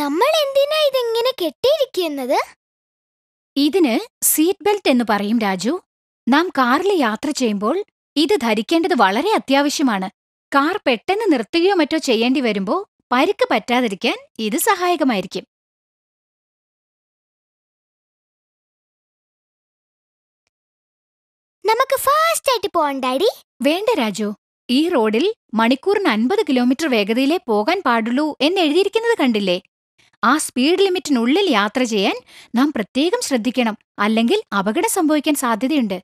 നമ്മൾ എന്തിനാ ഇതെങ്ങനെ കെട്ടിയിരിക്കുന്നത് ഇതിന് സീറ്റ് ബെൽറ്റ് എന്ന് പറയും രാജു നാം കാറിൽ യാത്ര ചെയ്യുമ്പോൾ ഇത് ധരിക്കേണ്ടത് വളരെ അത്യാവശ്യമാണ് കാർ പെട്ടെന്ന് നിർത്തുകയോ മറ്റോ ചെയ്യേണ്ടി വരുമ്പോൾ പരുക്ക് പറ്റാതിരിക്കാൻ ഇത് സഹായകമായിരിക്കും നമുക്ക് ഫാസ്റ്റ് ആയിട്ട് പോകണ്ടാടി വേണ്ട രാജു ഈ റോഡിൽ മണിക്കൂറിന് അൻപത് കിലോമീറ്റർ വേഗതയിലേ പോകാൻ പാടുള്ളൂ എന്ന് എഴുതിയിരിക്കുന്നത് കണ്ടില്ലേ ആ സ്പീഡ് ലിമിറ്റിനുള്ളിൽ യാത്ര ചെയ്യാൻ നാം പ്രത്യേകം ശ്രദ്ധിക്കണം, അല്ലെങ്കിൽ അപകടം സംഭവിക്കാൻ സാധ്യതയുണ്ട്.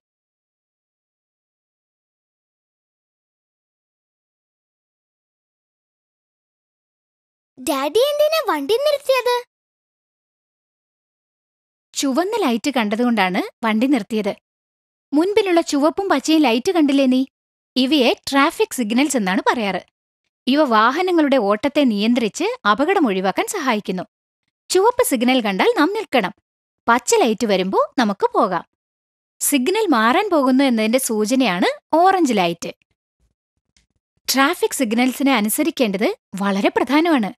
ഡാഡി എന്തിനാ വണ്ടി നിർത്തിയത് ചുവന്ന ലൈറ്റ് കണ്ടതുകൊണ്ടാണ് വണ്ടി നിർത്തിയത്. മുൻപിലുള്ള ചുവപ്പും പച്ചയും ലൈറ്റ് കണ്ടില്ലേ നീ? ഇവയെ ട്രാഫിക് സിഗ്നൽസ് എന്നാണ് പറയാറ്. ഇവ വാഹനങ്ങളുടെ ഓട്ടത്തെ നിയന്ത്രിച്ച് അപകടം ഒഴിവാക്കാൻ സഹായിക്കുന്നു ചുവപ്പ് സിഗ്നൽ കണ്ടാൽ നാം നിൽക്കണം പച്ച ലൈറ്റ് വരുമ്പോൾ നമുക്ക് പോകാം സിഗ്നൽ മാറാൻ പോകുന്നു എന്നതിന്റെ സൂചനയാണ് ഓറഞ്ച് ലൈറ്റ് ട്രാഫിക് സിഗ്നൽസിനെ അനുസരിക്കേണ്ടത് വളരെ പ്രധാനമാണ്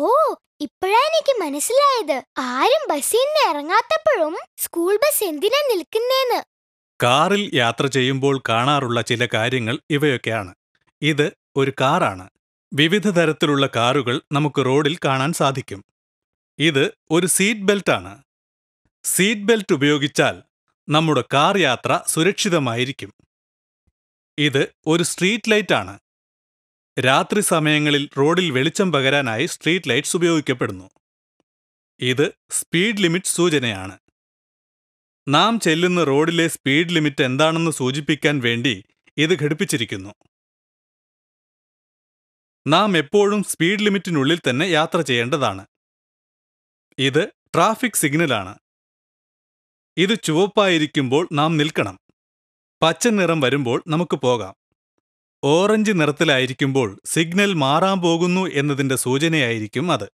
ഓ ഇപ്പോഴാ എനിക്ക് മനസ്സിലായത് ആരും ബസ്സിൽ നിന്ന് ഇറങ്ങാത്തപ്പോഴും സ്കൂൾ ബസ് എന്തിനാ നിൽക്കുന്നേന്ന് കാറിൽ യാത്ര ചെയ്യുമ്പോൾ കാണാറുള്ള ചില കാര്യങ്ങൾ ഇവയൊക്കെയാണ് ഇത് ഒരു കാറാണ് വിവിധ തരത്തിലുള്ള കാറുകൾ നമുക്ക് റോഡിൽ കാണാൻ സാധിക്കും ഇത് ഒരു സീറ്റ് ബെൽറ്റാണ് സീറ്റ് ബെൽറ്റ് ഉപയോഗിച്ചാൽ നമ്മുടെ കാർ യാത്ര സുരക്ഷിതമായിരിക്കും ഇത് ഒരു സ്ട്രീറ്റ് ലൈറ്റ് ആണ് രാത്രി സമയങ്ങളിൽ റോഡിൽ വെളിച്ചം പകരാനായി സ്ട്രീറ്റ് ലൈറ്റ്സ് ഉപയോഗിക്കപ്പെടുന്നു ഇത് സ്പീഡ് ലിമിറ്റ് സൂചനയാണ് നാം ചെല്ലുന്ന റോഡിലെ സ്പീഡ് ലിമിറ്റ് എന്താണെന്ന് സൂചിപ്പിക്കാൻ വേണ്ടി ഇത് ഘടിപ്പിച്ചിരിക്കുന്നു നാം എപ്പോഴും സ്പീഡ് ലിമിറ്റിനുള്ളിൽ തന്നെ യാത്ര ചെയ്യേണ്ടതാണ് ഇത് ട്രാഫിക് സിഗ്നലാണ് ഇത് ചുവപ്പായിരിക്കുമ്പോൾ നാം നിൽക്കണം പച്ച നിറം വരുമ്പോൾ നമുക്ക് പോകാം ഓറഞ്ച് നിറത്തിലായിരിക്കുമ്പോൾ സിഗ്നൽ മാറാൻ പോകുന്നു എന്നതിൻ്റെ സൂചനയായിരിക്കും അത്